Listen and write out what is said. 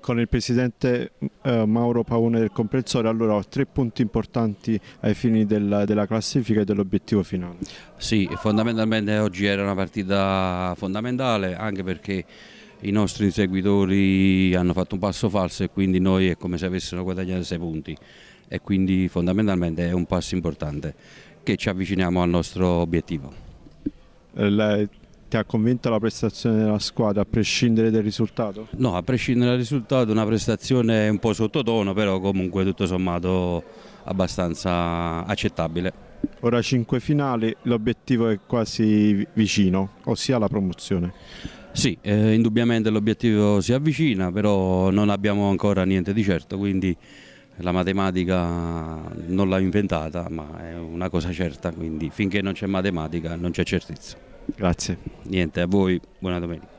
con il presidente eh, Mauro Paone del Comprensore, allora ho tre punti importanti ai fini della, della classifica e dell'obiettivo finale. Sì, fondamentalmente oggi era una partita fondamentale anche perché i nostri inseguitori hanno fatto un passo falso e quindi noi è come se avessero guadagnato sei punti e quindi fondamentalmente è un passo importante che ci avviciniamo al nostro obiettivo. Eh, La ti ha convinto la prestazione della squadra a prescindere dal risultato? No, a prescindere dal risultato una prestazione un po' sottotono però comunque tutto sommato abbastanza accettabile. Ora 5 finali, l'obiettivo è quasi vicino, ossia la promozione. Sì, eh, indubbiamente l'obiettivo si avvicina, però non abbiamo ancora niente di certo, quindi la matematica non l'ho inventata, ma è una cosa certa, quindi finché non c'è matematica non c'è certezza. Grazie. Niente, a voi, buona domenica.